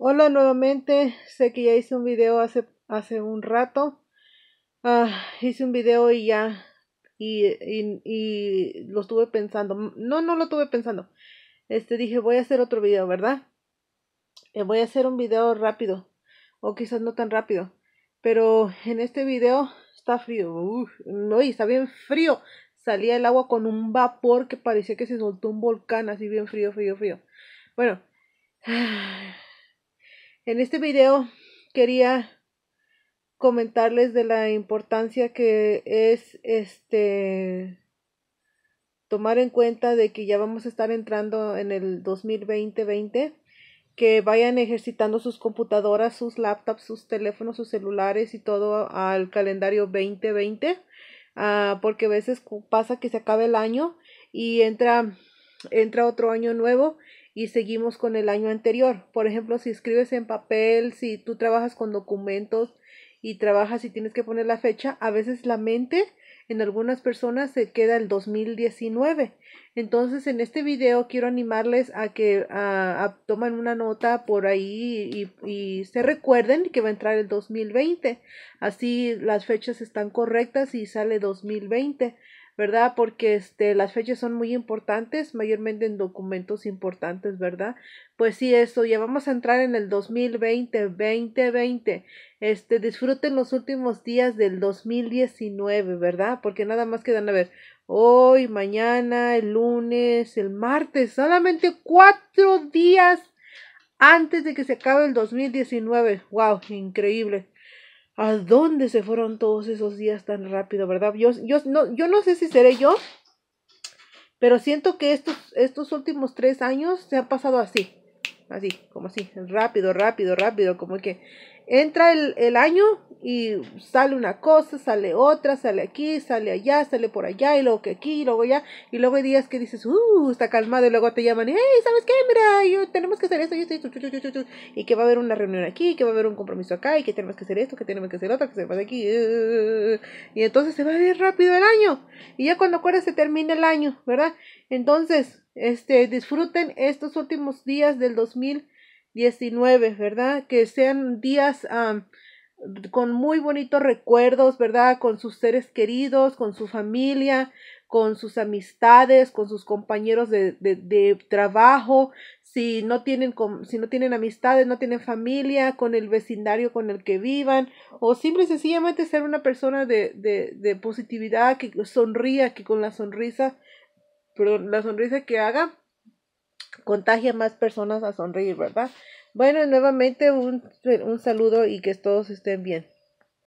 Hola nuevamente, sé que ya hice un video hace, hace un rato. Ah, hice un video y ya, y, lo estuve pensando. No, no lo estuve pensando. Este, dije, voy a hacer otro video, ¿verdad? Eh, voy a hacer un video rápido, o quizás no tan rápido. Pero en este video está frío. Uf, no, y está bien frío. Salía el agua con un vapor que parecía que se soltó un volcán, así bien frío, frío, frío. Bueno, en este video quería comentarles de la importancia que es este tomar en cuenta de que ya vamos a estar entrando en el 2020-20, que vayan ejercitando sus computadoras, sus laptops, sus teléfonos, sus celulares y todo al calendario 2020, ah, porque a veces pasa que se acaba el año y entra, entra otro año nuevo y seguimos con el año anterior. Por ejemplo, si escribes en papel, si tú trabajas con documentos y trabajas y tienes que poner la fecha, a veces la mente en algunas personas se queda el 2019. Entonces, en este video quiero animarles a que a, tomen una nota por ahí y, y, se recuerden que va a entrar el 2020. Así las fechas están correctas y sale 2020. ¿verdad? Porque este, las fechas son muy importantes, mayormente en documentos importantes, ¿verdad? Pues sí, eso, ya vamos a entrar en el 2020, 2020. Este, disfruten los últimos días del 2019, ¿verdad? Porque nada más quedan a ver hoy, mañana, el lunes, el martes, solamente cuatro días antes de que se acabe el 2019. ¡Wow! Increíble. ¿A dónde se fueron todos esos días tan rápido, verdad? Yo, yo, no, yo no sé si seré yo, pero siento que estos, estos últimos tres años se han pasado así, así, como así, rápido, rápido, rápido, como que entra el, el año y sale una cosa, sale otra, sale aquí, sale allá, sale por allá, y luego que aquí, y luego allá, y luego hay días que dices, uh, está calmado, y luego te llaman, y, hey, ¿sabes qué? Mira, tenemos que hacer esto, y esto, y que va a haber una reunión aquí, que va a haber un compromiso acá, y que tenemos que hacer esto, que tenemos que hacer otra que se va pasa aquí, y entonces se va a ir rápido el año, y ya cuando acuerdas se termina el año, ¿verdad? Entonces, este, disfruten estos últimos días del 2019, ¿verdad? Que sean días... a con muy bonitos recuerdos, ¿verdad? Con sus seres queridos, con su familia, con sus amistades, con sus compañeros de, trabajo, si no tienen si no tienen amistades, no tienen familia, con el vecindario con el que vivan, o simple y sencillamente ser una persona de, de, de positividad, que sonría, que con la sonrisa, perdón, la sonrisa que haga, contagia más personas a sonreír, ¿verdad? Bueno, nuevamente un, un saludo y que todos estén bien.